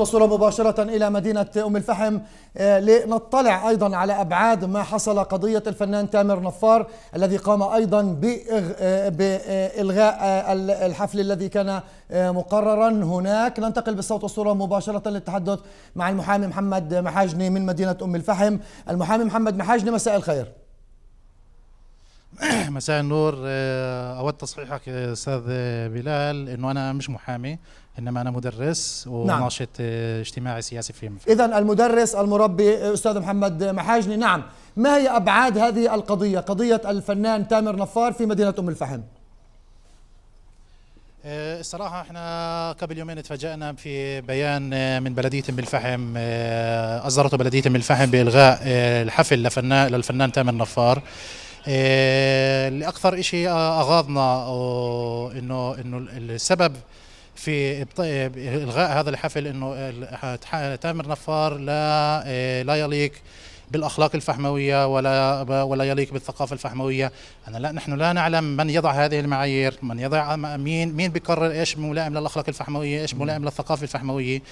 الصورة مباشرة إلى مدينة أم الفحم آه، لنطلع أيضا على أبعاد ما حصل قضية الفنان تامر نفار الذي قام أيضا آه، بإلغاء آه، الحفل الذي كان مقررا هناك ننتقل بالصوت والصورة مباشرة للتحدث مع المحامي محمد محاجني من مدينة أم الفحم المحامي محمد محاجني مساء الخير مساء النور آه، اود تصحيحك آه، استاذ آه، بلال انه انا مش محامي انما انا مدرس نعم. وناشط نعم. اجتماعي سياسي في اذا المدرس المربي استاذ محمد محاجني نعم ما هي ابعاد هذه القضيه قضيه الفنان تامر نفار في مدينه ام الفحم الصراحة احنا قبل يومين تفاجئنا في بيان من بلدية ام الفحم أصدرته بلدية ام الفحم بإلغاء الحفل للفنان تامر نفار اللي آه، اكثر شيء آه، اغاضنا انه انه السبب في الغاء هذا الحفل انه تامر نفار لا آه، لا يليق بالاخلاق الفحمويه ولا ولا يليق بالثقافه الفحمويه انا لا نحن لا نعلم من يضع هذه المعايير من يضع مين مين بيقرر ايش ملائم للاخلاق الفحمويه ايش ملائم للثقافه الفحمويه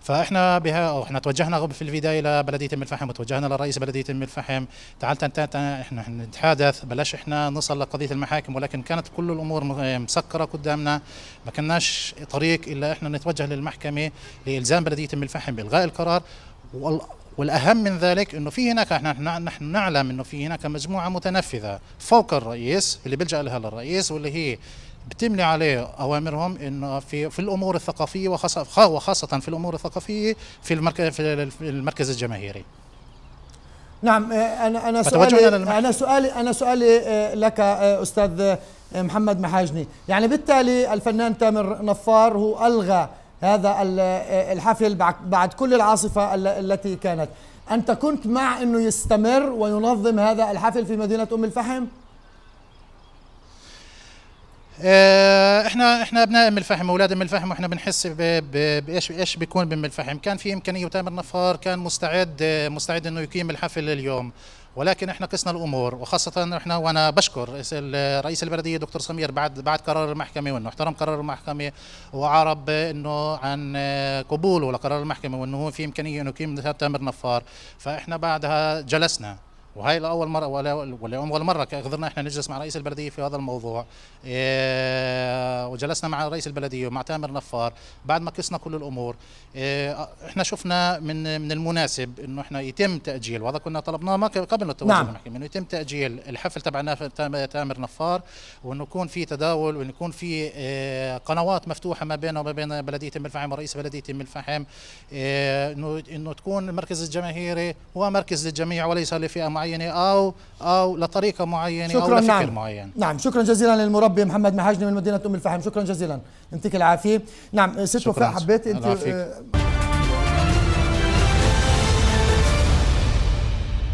فاحنا بها احنا توجهنا في البدايه لبلديه ام الفحم وتوجهنا لرئيس بلديه ام الفحم تعال احنا نتحدث بلاش احنا نصل لقضيه المحاكم ولكن كانت كل الامور مسكره قدامنا ما كناش طريق الا احنا نتوجه للمحكمه لالزام بلديه ام الفحم بالغاء القرار والاهم من ذلك انه في هناك احنا نحن نعلم انه في هناك مجموعه متنفذه فوق الرئيس اللي بيلجا لها للرئيس واللي هي بتملي عليه اوامرهم انه في في الامور الثقافيه وخاصه وخاصه في الامور الثقافيه في المركز في المركز الجماهيري. نعم آه، انا انا سؤالي انا سؤالي انا آه، سؤالي لك آه، استاذ محمد محاجني، يعني بالتالي الفنان تامر نفار هو الغى هذا الحفل بعد كل العاصفة التي كانت أنت كنت مع أنه يستمر وينظم هذا الحفل في مدينة أم الفحم؟ آه، احنا احنا ابناء ام الفحم واولاد ام الفحم واحنا بنحس بايش ايش بيكون بام الفحم كان في امكانيه وتامر نفار كان مستعد آه، مستعد انه يقيم الحفل اليوم ولكن احنا قسنا الامور وخاصه احنا وانا بشكر رئيس البلديه دكتور سمير بعد بعد قرار المحكمه وانه احترم قرار المحكمه وعرب انه عن قبوله لقرار المحكمه وانه في امكانيه انه يقيم تامر نفار فاحنا بعدها جلسنا وهي لاول مره ولا ولا اول مره قدرنا احنا نجلس مع رئيس البلديه في هذا الموضوع إيه وجلسنا مع رئيس البلديه ومع تامر نفار بعد ما قسنا كل الامور إيه احنا شفنا من من المناسب انه احنا يتم تاجيل وهذا كنا طلبناه ما قبل التوجه نعم. نحكي انه يتم تاجيل الحفل تبعنا تامر نفار وانه يكون في تداول وانه يكون في إيه قنوات مفتوحه ما بينه وما بين بلديه ام الفحم ورئيس بلديه ام الفحم إيه، انه انه تكون المركز الجماهيري هو مركز للجميع وليس لفئه معينه معينه او او لطريقه معينه شكرا او لفكر نعم. معين نعم شكرا جزيلا للمربي محمد محاجني من مدينه ام الفحم شكرا جزيلا يعطيك العافيه نعم ست وفاء حبيت انت